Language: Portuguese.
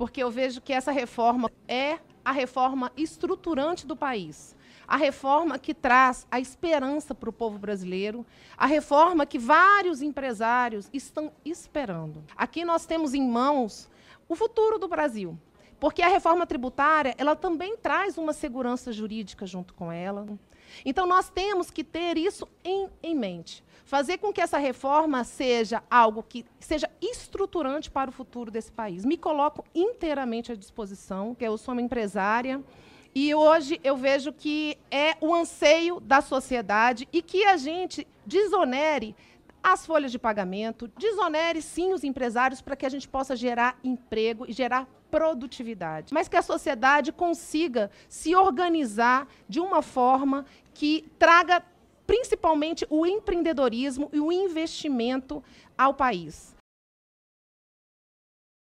porque eu vejo que essa reforma é a reforma estruturante do país. A reforma que traz a esperança para o povo brasileiro, a reforma que vários empresários estão esperando. Aqui nós temos em mãos o futuro do Brasil, porque a reforma tributária ela também traz uma segurança jurídica junto com ela. Então nós temos que ter isso em, em mente, fazer com que essa reforma seja algo que seja estruturante estruturante para o futuro desse país. Me coloco inteiramente à disposição, que eu sou uma empresária. E hoje eu vejo que é o anseio da sociedade e que a gente desonere as folhas de pagamento, desonere sim os empresários para que a gente possa gerar emprego e gerar produtividade, mas que a sociedade consiga se organizar de uma forma que traga principalmente o empreendedorismo e o investimento ao país.